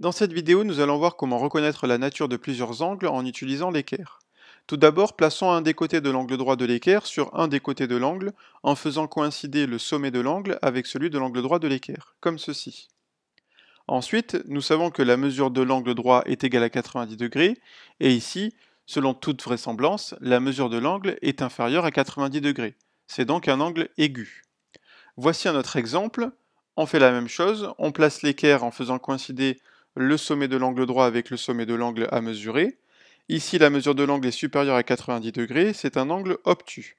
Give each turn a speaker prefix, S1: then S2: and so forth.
S1: Dans cette vidéo, nous allons voir comment reconnaître la nature de plusieurs angles en utilisant l'équerre. Tout d'abord, plaçons un des côtés de l'angle droit de l'équerre sur un des côtés de l'angle en faisant coïncider le sommet de l'angle avec celui de l'angle droit de l'équerre, comme ceci. Ensuite, nous savons que la mesure de l'angle droit est égale à 90 degrés, et ici, selon toute vraisemblance, la mesure de l'angle est inférieure à 90 degrés. C'est donc un angle aigu. Voici un autre exemple. On fait la même chose, on place l'équerre en faisant coïncider le sommet de l'angle droit avec le sommet de l'angle à mesurer. Ici, la mesure de l'angle est supérieure à 90 degrés, c'est un angle obtus.